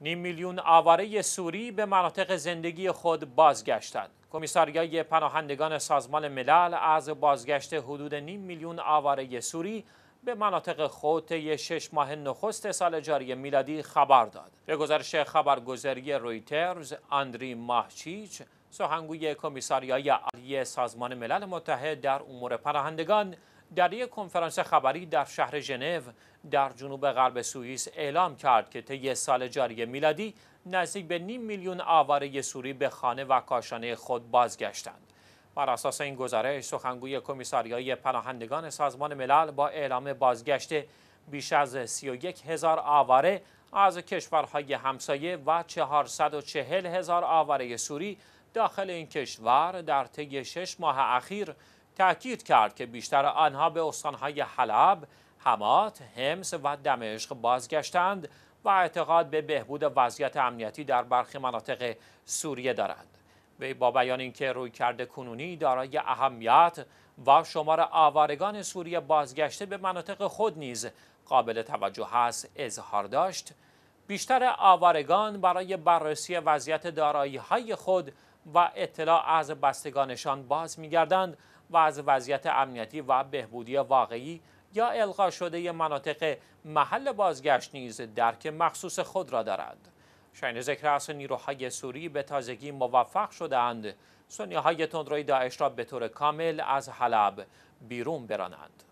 نیم میلیون آواره سوری به مناطق زندگی خود بازگشتند. کمیساریای پناهندگان سازمان ملل از بازگشت حدود نیم میلیون آواره سوری به مناطق خود طی شش ماه نخست سال جاری میلادی خبر داد. به گزارش خبرگزاری رویترز، آندری ماهچیچ، سخنگوی کمیساریای عالی سازمان ملل متحد در امور پناهندگان در یک کنفرانس خبری در شهر ژنو در جنوب غرب سوئیس اعلام کرد که طی سال جاری میلادی نزدیک به نیم میلیون آواره سوری به خانه و کاشانه خود بازگشتند. بر اساس این گزارش سخنگوی کمیساریای پناهندگان سازمان ملل با اعلام بازگشت بیش از 31 هزار آواره از کشورهای همسایه و 440 هزار آواره سوری داخل این کشور در طی شش ماه اخیر تأکید کرد که بیشتر آنها به استانهای حلب، حمات، همس و دمشق بازگشتند و اعتقاد به بهبود وضعیت امنیتی در برخی مناطق سوریه دارند. وی با بیان اینکه رویکرد کنونی دارای اهمیت و شمار آوارگان سوریه بازگشته به مناطق خود نیز قابل توجه است اظهار داشت بیشتر آوارگان برای بررسی وضعیت دارایی های خود و اطلاع از بستگانشان باز میگردند و از وضعیت امنیتی و بهبودی واقعی یا القا شده مناطق محل بازگشت نیز درک مخصوص خود را دارند شاین ذکر از نیروهای سوری به تازگی موفق شدهاند های تندروی داعش را به طور کامل از حلب بیرون برانند